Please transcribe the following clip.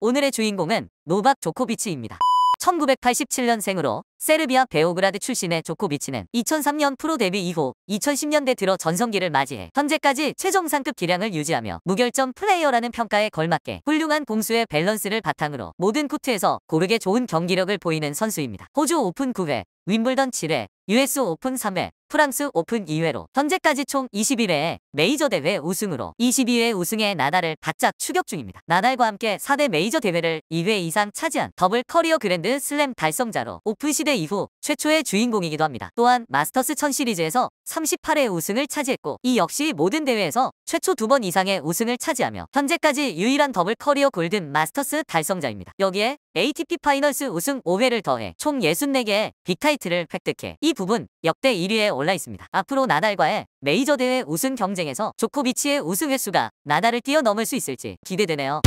오늘의 주인공은 노박 조코비치입니다. 1987년생으로 세르비아 베오그라드 출신의 조코비치는 2003년 프로 데뷔 이후 2010년대 들어 전성기를 맞이해 현재까지 최종상급 기량을 유지하며 무결점 플레이어라는 평가에 걸맞게 훌륭한 공수의 밸런스를 바탕으로 모든 코트에서 고르게 좋은 경기력을 보이는 선수입니다. 호주 오픈 9회, 윈블던 7회, US 오픈 3회, 프랑스 오픈 2회로 현재까지 총 21회의 메이저 대회 우승으로 22회 우승의 나달을 바짝 추격 중입니다. 나달과 함께 4대 메이저 대회를 2회 이상 차지한 더블 커리어 그랜드 슬램 달성자로 오픈 시대 이후 최초의 주인공이기도 합니다. 또한 마스터스 1000 시리즈에서 38회 우승을 차지했고 이 역시 모든 대회에서 최초 두 번 이상의 우승을 차지하며 현재까지 유일한 더블 커리어 골든 마스터스 달성자입니다. 여기에 ATP 파이널스 우승 5회를 더해 총 64개의 빅타이틀을 획득해 이 부분 역대 1위의 올라 있습니다. 앞으로 나달과의 메이저 대회 우승 경쟁에서 조코비치의 우승 횟수가 나달을 뛰어넘을 수 있을지 기대되네요.